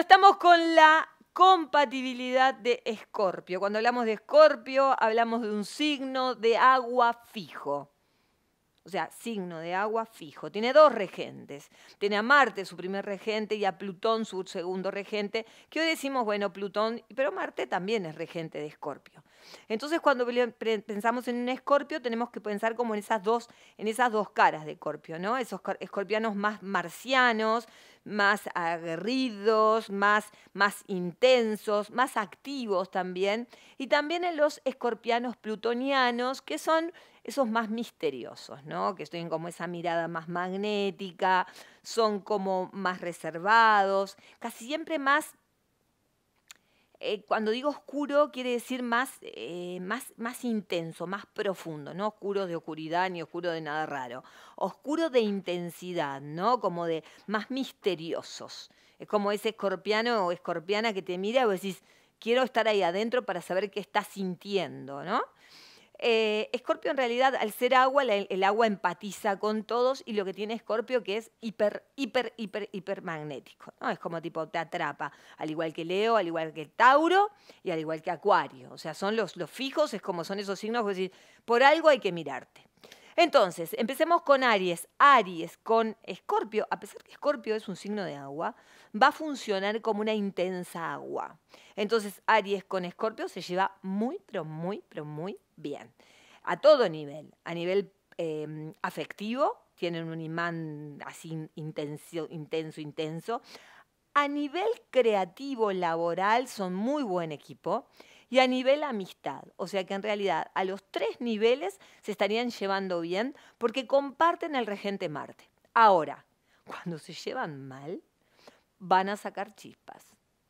estamos con la compatibilidad de Escorpio. Cuando hablamos de Escorpio, hablamos de un signo de agua fijo. O sea, signo de agua fijo. Tiene dos regentes. Tiene a Marte, su primer regente, y a Plutón, su segundo regente, que hoy decimos, bueno, Plutón, pero Marte también es regente de Escorpio. Entonces, cuando pensamos en un Escorpio, tenemos que pensar como en esas dos, en esas dos caras de Escorpio, ¿no? Esos escorpianos más marcianos, más aguerridos, más, más intensos, más activos también, y también en los escorpianos plutonianos, que son esos más misteriosos, ¿no? que tienen como esa mirada más magnética, son como más reservados, casi siempre más eh, cuando digo oscuro, quiere decir más, eh, más, más intenso, más profundo, no oscuro de oscuridad ni oscuro de nada raro. Oscuro de intensidad, ¿no? Como de más misteriosos. Es como ese escorpiano o escorpiana que te mira y vos decís, quiero estar ahí adentro para saber qué estás sintiendo, ¿no? Eh, Escorpio en realidad, al ser agua, el agua empatiza con todos y lo que tiene Escorpio que es hiper, hiper, hiper, hiper magnético. ¿no? Es como tipo te atrapa, al igual que Leo, al igual que Tauro y al igual que Acuario. O sea, son los, los fijos, es como son esos signos, que por algo hay que mirarte. Entonces, empecemos con Aries. Aries con Escorpio, a pesar que Escorpio es un signo de agua, va a funcionar como una intensa agua. Entonces Aries con Escorpio se lleva muy, pero muy, pero muy bien. A todo nivel, a nivel em, afectivo, tienen un imán así intenso, intenso, intenso. A nivel creativo, laboral, son muy buen equipo. Y a nivel amistad, o sea que en realidad a los tres niveles se estarían llevando bien porque comparten el regente Marte. Ahora, cuando se llevan mal, van a sacar chispas.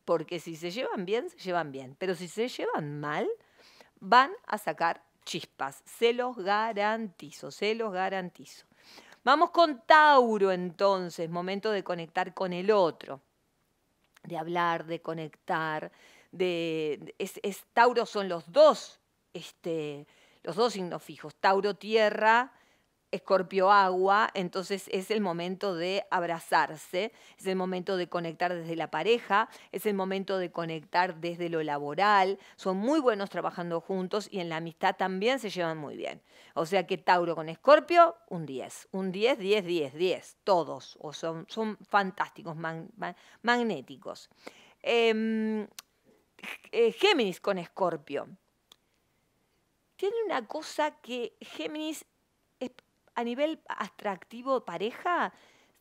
Porque si se llevan bien, se llevan bien. Pero si se llevan mal, van a sacar chispas. Se los garantizo, se los garantizo. Vamos con Tauro entonces, momento de conectar con el otro, de hablar, de conectar, de Tauro son los dos, este, los dos signos fijos, Tauro tierra, Escorpio agua, entonces es el momento de abrazarse, es el momento de conectar desde la pareja, es el momento de conectar desde lo laboral, son muy buenos trabajando juntos y en la amistad también se llevan muy bien. O sea que Tauro con Escorpio, un 10, un 10, 10, 10, 10, todos, o son, son fantásticos, magnéticos. Em, eh, Géminis con Escorpio tiene una cosa que Géminis a nivel atractivo pareja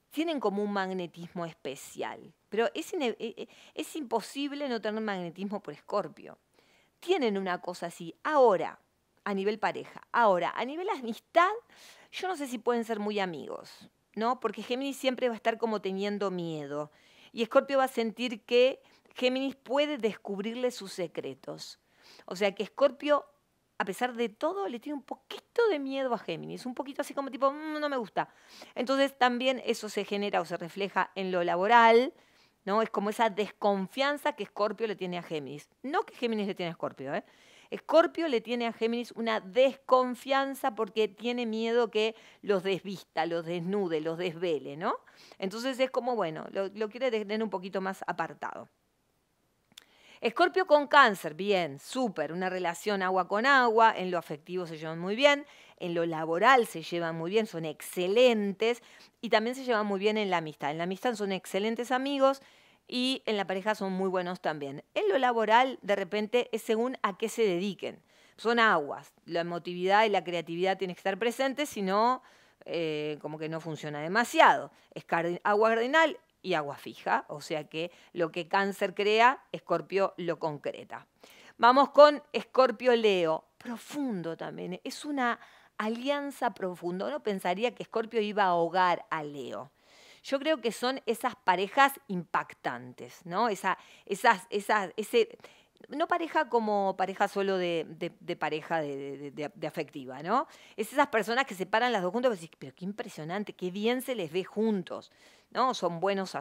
tienen como un magnetismo especial, pero es, e, e, es imposible no tener magnetismo por escorpio. Tienen una cosa así. Ahora, a nivel pareja. Ahora, a nivel amistad, yo no sé si pueden ser muy amigos, ¿no? Porque Géminis siempre va a estar como teniendo miedo. Y Escorpio va a sentir que Géminis puede descubrirle sus secretos. O sea que Escorpio a pesar de todo, le tiene un poquito de miedo a Géminis, un poquito así como tipo, mm, no me gusta. Entonces también eso se genera o se refleja en lo laboral, ¿no? Es como esa desconfianza que Scorpio le tiene a Géminis. No que Géminis le tiene a Scorpio, ¿eh? Escorpio le tiene a Géminis una desconfianza porque tiene miedo que los desvista, los desnude, los desvele, ¿no? Entonces es como, bueno, lo quiere tener un poquito más apartado. Escorpio con cáncer, bien, súper, una relación agua con agua, en lo afectivo se llevan muy bien, en lo laboral se llevan muy bien, son excelentes y también se llevan muy bien en la amistad. En la amistad son excelentes amigos y en la pareja son muy buenos también. En lo laboral, de repente, es según a qué se dediquen. Son aguas, la emotividad y la creatividad tienen que estar presentes, si no, eh, como que no funciona demasiado. Es agua cardinal, y agua fija. O sea que lo que cáncer crea, escorpio lo concreta. Vamos con escorpio leo, profundo también. ¿eh? Es una alianza profunda. Uno pensaría que escorpio iba a ahogar a leo. Yo creo que son esas parejas impactantes, ¿no? Esa, esas, esas, ese, no pareja como pareja solo de, pareja de, afectiva, ¿no? Es esas personas que se paran las dos juntas y decís, pero qué impresionante, qué bien se les ve juntos. Son buenos,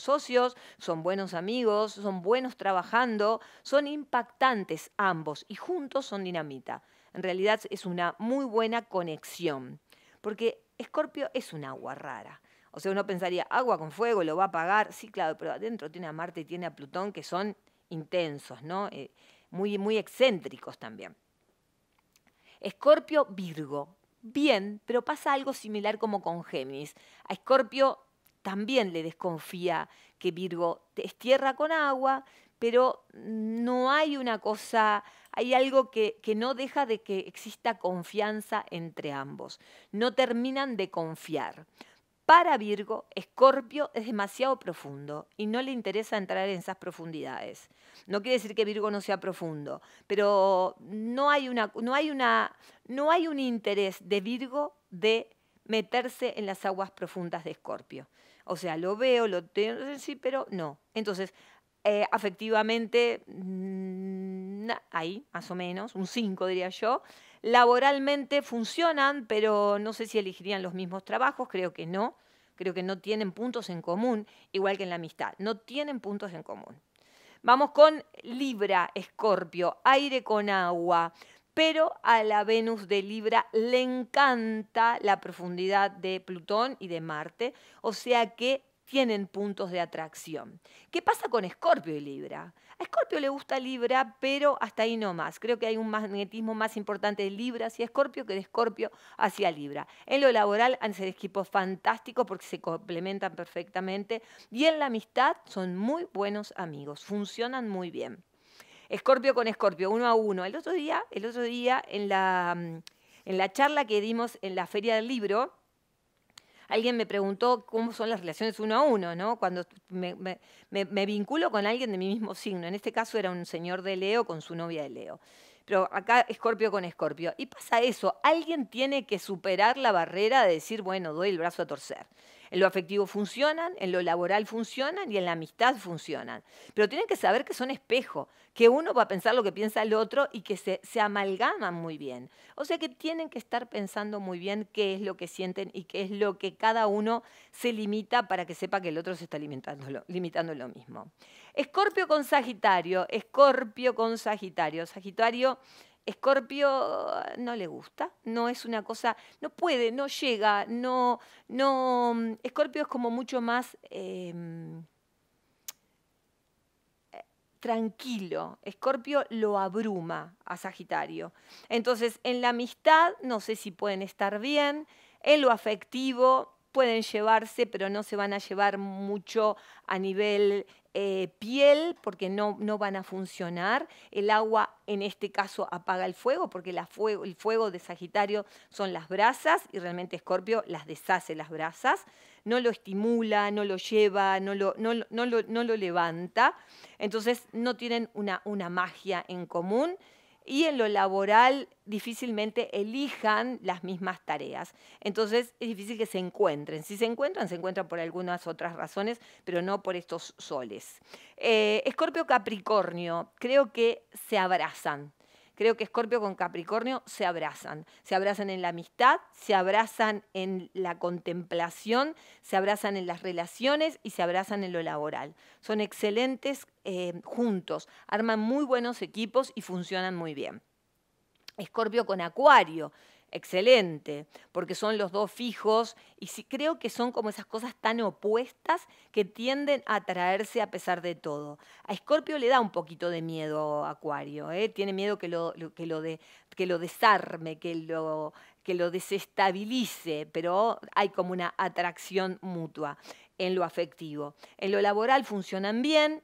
socios, son buenos amigos, son buenos trabajando, son impactantes ambos y juntos son dinamita. En realidad es una muy buena conexión, porque Escorpio es un agua rara. O sea, uno pensaría, agua con fuego, lo va a apagar. Sí, claro, pero adentro tiene a Marte y tiene a Plutón que son intensos, ¿no? Eh, muy, muy excéntricos también. Escorpio, Virgo. Bien, pero pasa algo similar como con Géminis. A Escorpio también le desconfía que Virgo es tierra con agua, pero no hay una cosa, hay algo que, que, no deja de que exista confianza entre ambos. No terminan de confiar. Para Virgo, Escorpio es demasiado profundo y no le interesa entrar en esas profundidades. No quiere decir que Virgo no sea profundo, pero no hay, una, no hay, una, no hay un interés de Virgo de meterse en las aguas profundas de Escorpio. O sea, lo veo, lo tengo, sí, pero no. Entonces, efectivamente, eh, afectivamente, mm, ahí, más o menos, un 5 diría yo. Laboralmente funcionan, pero no sé si elegirían los mismos trabajos, creo que no. Creo que no tienen puntos en común, igual que en la amistad. No tienen puntos en común. Vamos con Libra, Escorpio, aire con agua pero a la Venus de Libra le encanta la profundidad de Plutón y de Marte, o sea que tienen puntos de atracción. ¿Qué pasa con Escorpio y Libra? A Escorpio le gusta Libra, pero hasta ahí no más. Creo que hay un magnetismo más importante de Libra hacia Escorpio que de Escorpio hacia Libra. En lo laboral han sido equipos fantásticos porque se complementan perfectamente y en la amistad son muy buenos amigos, funcionan muy bien. Escorpio con Escorpio, uno a uno. El otro día, el otro día en, la, mm, en la charla que dimos en la Feria del Libro, alguien me preguntó cómo son las relaciones uno a uno, ¿no? Cuando me, vinculo con alguien de mi mismo signo. En este caso era un señor de Leo con su novia de Leo. Pero acá Escorpio con Escorpio. Y pasa eso, alguien tiene que superar la barrera de decir, bueno, doy el brazo a torcer. En lo afectivo funcionan, en lo laboral funcionan y en la amistad funcionan. Pero tienen que saber que son espejo, que uno va a pensar lo que piensa el otro y que se, amalgaman muy bien. O sea que tienen que estar pensando muy bien qué es lo que sienten y qué es lo que cada uno se limita para que sepa que el otro se está limitando, limitando lo mismo. Escorpio con Sagitario, Escorpio con Sagitario. Sagitario Escorpio eh, no le gusta, no es una cosa, no puede, no llega, no, no. Mm, Escorpio es como mucho más em, eh, tranquilo. Escorpio lo abruma a Sagitario. Entonces, en la amistad, no sé si pueden estar bien, en lo afectivo pueden llevarse, pero no se van a llevar mucho a nivel eh, piel porque no, no, van a funcionar. El agua, en este caso, apaga el fuego porque la fuego, el fuego de Sagitario son las brasas y realmente Escorpio las deshace las brasas. No lo estimula, no lo lleva, no lo, no, no, lo, no lo levanta. Entonces no tienen una, una magia en común y en lo laboral difícilmente elijan las mismas tareas. Entonces es difícil que se encuentren. Si se encuentran, se encuentran por algunas otras razones, pero no por estos soles. Eh, Escorpio Capricornio, creo que se abrazan Creo que Escorpio con Capricornio se abrazan. Se abrazan en la amistad, se abrazan en la contemplación, se abrazan en las relaciones y se abrazan en lo laboral. Son excelentes eh, juntos, arman muy buenos equipos y funcionan muy bien. Escorpio con Acuario excelente, porque son los dos fijos y creo que son como esas cosas tan opuestas que tienden a atraerse a pesar de todo. A Escorpio le da un poquito de miedo Acuario, ¿eh? tiene miedo que lo, que, lo que lo desarme, que lo, que lo desestabilice, pero hay como una atracción mutua en lo afectivo. En lo laboral funcionan bien,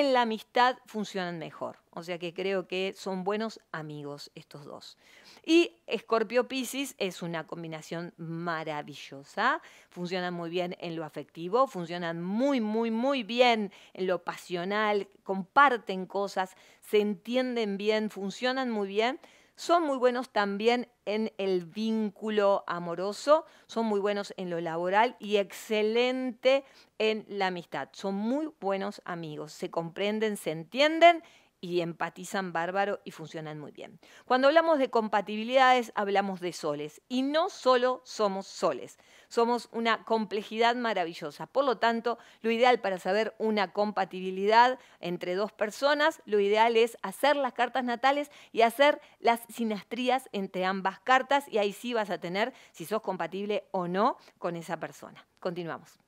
en la amistad funcionan mejor. O sea que creo que son buenos amigos estos dos. Y Escorpio Piscis es una combinación maravillosa. Funcionan muy bien en lo afectivo, funcionan muy, muy, muy bien en lo pasional, comparten cosas, se entienden bien, funcionan muy bien son muy buenos también en el vínculo amoroso, son muy buenos en lo laboral y excelente en la amistad. Son muy buenos amigos, se comprenden, se entienden y empatizan bárbaro y funcionan muy bien. Cuando hablamos de compatibilidades, hablamos de soles. Y no solo somos soles, somos una complejidad maravillosa. Por lo tanto, lo ideal para saber una compatibilidad entre dos personas, lo ideal es hacer las cartas natales y hacer las sinastrías entre ambas cartas. Y ahí sí vas a tener si sos compatible o no con esa persona. Continuamos.